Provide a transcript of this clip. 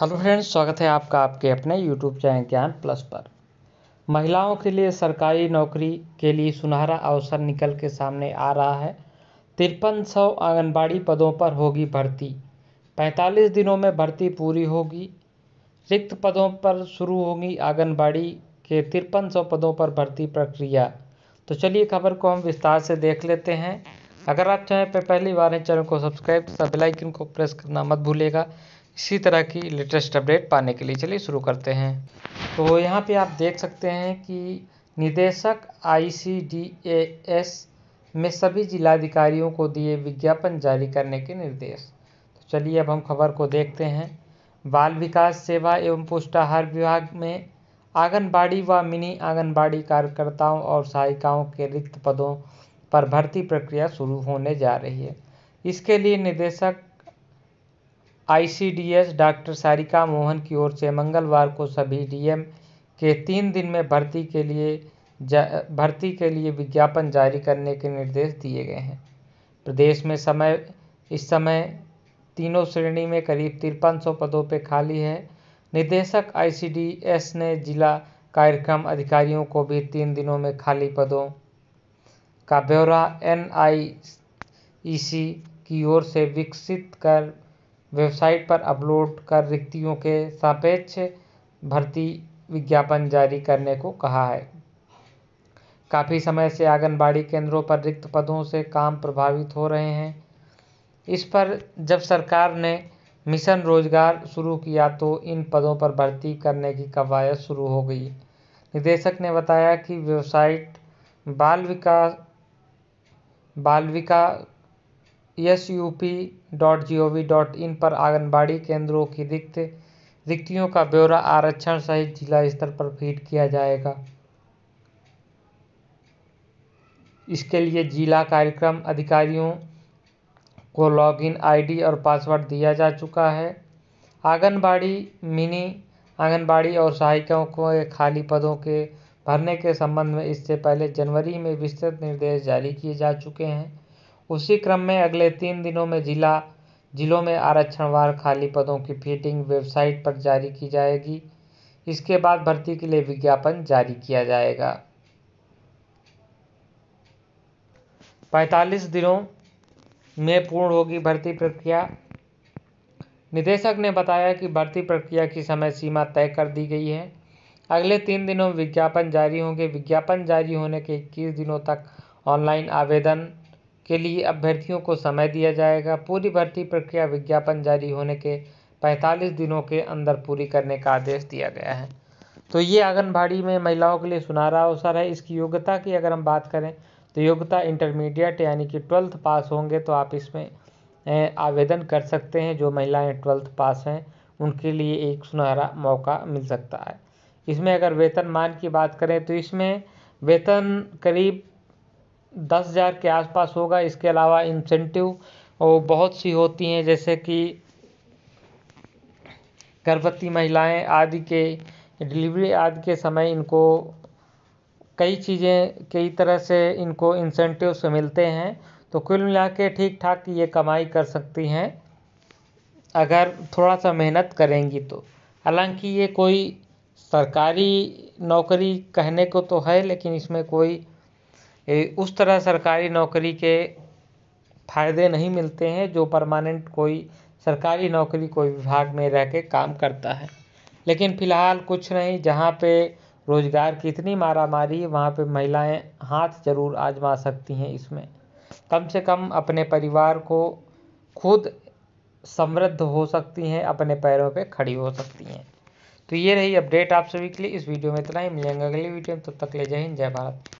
hello friends स्वागत है आपका आपके अपने यूट्यूब चैनल ज्ञान प्लस पर महिलाओं के लिए सरकारी नौकरी के लिए सुनहरा अवसर निकल के सामने आ रहा है तिरपन सौ आंगनबाड़ी पदों पर होगी भर्ती पैंतालीस दिनों में भर्ती पूरी होगी रिक्त पदों पर शुरू होगी आंगनबाड़ी के तिरपन सौ पदों पर भर्ती प्रक्रिया तो चलिए खबर को हम विस्तार से देख लेते हैं अगर आप चैनल पर तो पहली बार हैं चैनल को सब्सक्राइब तथा बेलाइकन को प्रेस करना मत भूलेगा इसी तरह की लेटेस्ट अपडेट पाने के लिए चलिए शुरू करते हैं तो यहाँ पे आप देख सकते हैं कि निदेशक आईसीडीएएस में सभी जिलाधिकारियों को दिए विज्ञापन जारी करने के निर्देश तो चलिए अब हम खबर को देखते हैं बाल विकास सेवा एवं पुष्टाहार विभाग में आंगनबाड़ी व मिनी आंगनबाड़ी कार्यकर्ताओं और सहायिकाओं के रिक्त पदों पर भर्ती प्रक्रिया शुरू होने जा रही है इसके लिए निदेशक आईसीडीएस डॉक्टर सारिका मोहन की ओर से मंगलवार को सभी डीएम के तीन दिन में भर्ती के लिए भर्ती के लिए विज्ञापन जारी करने के निर्देश दिए गए हैं प्रदेश में समय इस समय तीनों श्रेणी में करीब तिरपन सौ पदों पर खाली है निदेशक आईसीडीएस ने जिला कार्यक्रम अधिकारियों को भी तीन दिनों में खाली पदों का ब्यौरा एन की ओर से विकसित कर वेबसाइट पर अपलोड कर रिक्तियों के सापेक्ष भर्ती विज्ञापन जारी करने को कहा है काफ़ी समय से आंगनबाड़ी केंद्रों पर रिक्त पदों से काम प्रभावित हो रहे हैं इस पर जब सरकार ने मिशन रोजगार शुरू किया तो इन पदों पर भर्ती करने की कवायद शुरू हो गई निदेशक ने बताया कि वेबसाइट बाल विकास बाल विकास S U P dot G O V dot in पर आंगनबाड़ी केंद्रों की रिक्त रिक्तियों का ब्यौरा आरक्षण सहित जिला स्तर पर फीड किया जाएगा इसके लिए जिला कार्यक्रम अधिकारियों को लॉगिन आईडी और पासवर्ड दिया जा चुका है आंगनबाड़ी मिनी आंगनबाड़ी और सहायिकाओं को खाली पदों के भरने के संबंध में इससे पहले जनवरी में विस्तृत निर्देश जारी किए जा चुके हैं उसी क्रम में अगले तीन दिनों में जिला जिलों में आरक्षणवार खाली पदों की फिटिंग वेबसाइट पर जारी की जाएगी इसके बाद भर्ती के लिए विज्ञापन जारी किया जाएगा 45 दिनों में पूर्ण होगी भर्ती प्रक्रिया निदेशक ने बताया कि भर्ती प्रक्रिया की समय सीमा तय कर दी गई है अगले तीन दिनों में विज्ञापन जारी होंगे विज्ञापन जारी होने के इक्कीस दिनों तक ऑनलाइन आवेदन के लिए अभ्यर्थियों को समय दिया जाएगा पूरी भर्ती प्रक्रिया विज्ञापन जारी होने के 45 दिनों के अंदर पूरी करने का आदेश दिया गया है तो ये आंगनबाड़ी में महिलाओं के लिए सुनहरा अवसर है इसकी योग्यता की अगर हम बात करें तो योग्यता इंटरमीडिएट यानी कि ट्वेल्थ पास होंगे तो आप इसमें आवेदन कर सकते हैं जो महिलाएं ट्वेल्थ पास हैं उनके लिए एक सुनहरा मौका मिल सकता है इसमें अगर वेतनमान की बात करें तो इसमें वेतन करीब दस हज़ार के आसपास होगा इसके अलावा इंसेंटिव वो बहुत सी होती हैं जैसे कि गर्भवती महिलाएं आदि के डिलीवरी आदि के समय इनको कई चीज़ें कई तरह से इनको से मिलते हैं तो कुल मिला के ठीक ठाक ये कमाई कर सकती हैं अगर थोड़ा सा मेहनत करेंगी तो हालांकि ये कोई सरकारी नौकरी कहने को तो है लेकिन इसमें कोई उस तरह सरकारी नौकरी के फायदे नहीं मिलते हैं जो परमानेंट कोई सरकारी नौकरी कोई विभाग में रह के काम करता है लेकिन फिलहाल कुछ नहीं जहाँ पे रोजगार की इतनी मारा मारी है वहाँ पे महिलाएं हाथ जरूर आजमा सकती हैं इसमें कम से कम अपने परिवार को खुद समृद्ध हो सकती हैं अपने पैरों पे खड़ी हो सकती हैं तो ये रही अपडेट आप सभी के लिए इस वीडियो में इतना ही मिलेंगे अगली वीडियो में तब तक ले जय हिंद जय भारत